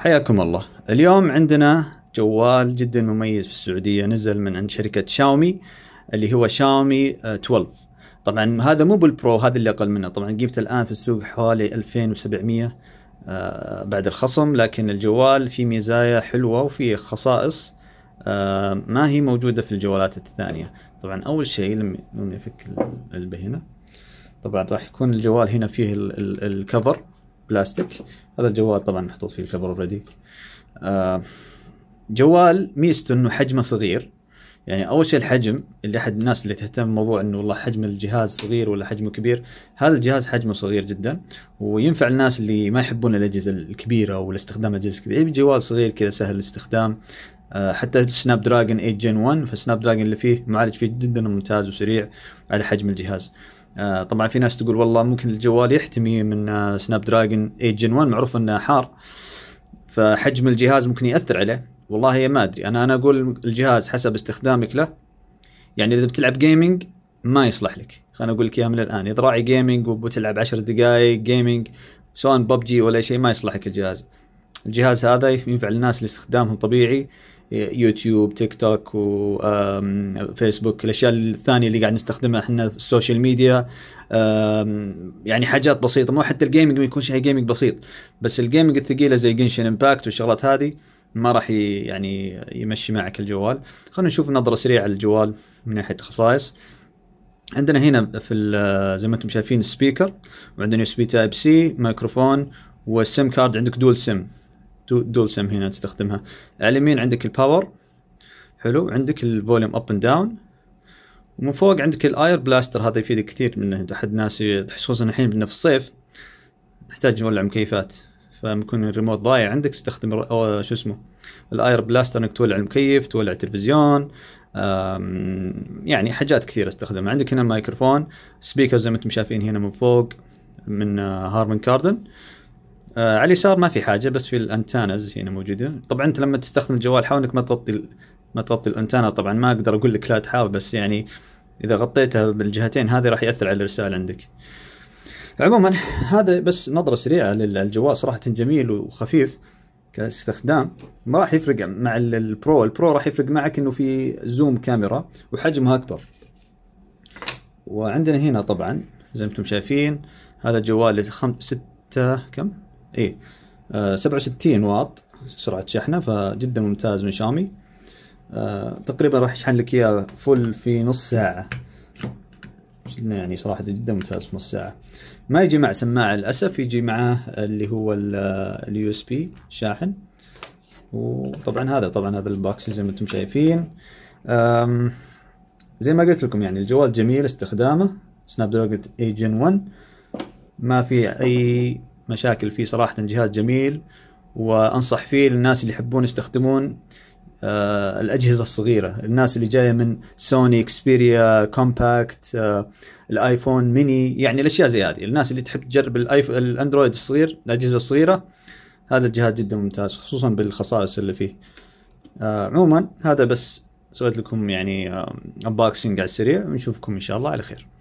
حياكم الله اليوم عندنا جوال جدا مميز في السعودية نزل من عند شركة شاومي اللي هو شاومي 12 آه، طبعا هذا مو بالبرو هذا اللي اقل منه طبعا قيمته الان في السوق حوالي 2700 آه، بعد الخصم لكن الجوال فيه مزايا حلوه وفيه خصائص آه، ما هي موجوده في الجوالات الثانيه طبعا اول شيء لما افك البهنه طبعا راح يكون الجوال هنا فيه الكفر بلاستيك هذا الجوال طبعا محطوط فيه الكفر اوريدي آه جوال ميزته انه حجمه صغير يعني اول شيء الحجم اللي احد الناس اللي تهتم بموضوع انه والله حجم الجهاز صغير ولا حجمه كبير هذا الجهاز حجمه صغير جدا وينفع الناس اللي ما يحبون الاجهزه الكبيره ولا استخدام الاجهزه الكبيره يبي جوال صغير كذا سهل الاستخدام آه، حتى سناب دراجون 8 جن 1 فالسناب دراجون اللي فيه معالج فيه جدا ممتاز وسريع على حجم الجهاز آه طبعا في ناس تقول والله ممكن الجوال يحتمي من آه سناب دراجون 8 جن 1 معروف انه حار فحجم الجهاز ممكن ياثر عليه والله ما ادري انا انا اقول الجهاز حسب استخدامك له يعني اذا بتلعب جيمنج ما يصلح لك خليني اقول لك اياها من الان اذا راعي جيمنج وبتلعب 10 دقائق جيمنج سواء ببجي ولا شيء ما يصلحك الجهاز الجهاز هذا ينفع للناس اللي استخدامهم طبيعي يوتيوب تيك توك وفيسبوك الاشياء الثانيه اللي قاعد نستخدمها احنا في السوشيال ميديا يعني حاجات بسيطه مو حتى الجيمنج بيكون شيء جيمنج بسيط بس الجيمنج الثقيله زي جنشن امباكت والشغلات هذه ما راح يعني يمشي معك الجوال خلينا نشوف نظره سريعه على الجوال من ناحيه خصائص عندنا هنا في زي ما انتم شايفين السبيكر وعندنا يو اس بي تايب سي ميكروفون والسيم كارد عندك دول سيم دول سم هنا تستخدمها على اليمين عندك الباور حلو عندك الفوليوم اب اند داون ومن فوق عندك الاير بلاستر هذا يفيدك كثير من احد ناسي خصوصا الحين بدنا في الصيف نحتاج نولع مكيفات فممكن الريموت ضايع عندك تستخدم شو اسمه الاير بلاستر انك تولع المكيف تولع التلفزيون يعني حاجات كثيرة استخدمها عندك هنا مايكروفون سبيكر زي ما انتم شايفين هنا من فوق من آه، هارمن كاردن آه على اليسار ما في حاجه بس في الانتانز هنا يعني موجوده طبعا انت لما تستخدم الجوال حاول انك ما تغطي ما تغطي الانتانا طبعا ما اقدر اقول لك لا تحاول بس يعني اذا غطيتها بالجهتين هذه راح ياثر على الرساله عندك عموما هذا بس نظره سريعه للجوال صراحه جميل وخفيف كاستخدام ما راح يفرق مع البرو البرو راح يفرق معك انه في زوم كاميرا وحجمها اكبر وعندنا هنا طبعا زي ما انتم شايفين هذا جوال 6 كم اي آه 67 واط سرعه شحنه فجدا ممتاز من شاومي آه تقريبا راح يشحن لك اياه فل في نص ساعه يعني صراحه جدا ممتاز في نص ساعه ما يجي مع سماعه للاسف يجي معه اللي هو اليو اس بي شاحن وطبعا هذا طبعا هذا الباكس زي ما انتم شايفين زي ما قلت لكم يعني الجوال جميل استخدامه سناب دراجون اي جن 1 ما في اي مشاكل فيه صراحه جهاز جميل وانصح فيه للناس اللي يحبون يستخدمون آه الاجهزه الصغيره الناس اللي جايه من سوني اكسبيريا كومباكت آه الايفون ميني يعني الاشياء زي هذه الناس اللي تحب تجرب الاندرويد الصغير الاجهزه الصغيره هذا الجهاز جدا ممتاز خصوصا بالخصائص اللي فيه آه عموما هذا بس سويت لكم يعني انبوكسنج آه، على السريع ونشوفكم ان شاء الله على خير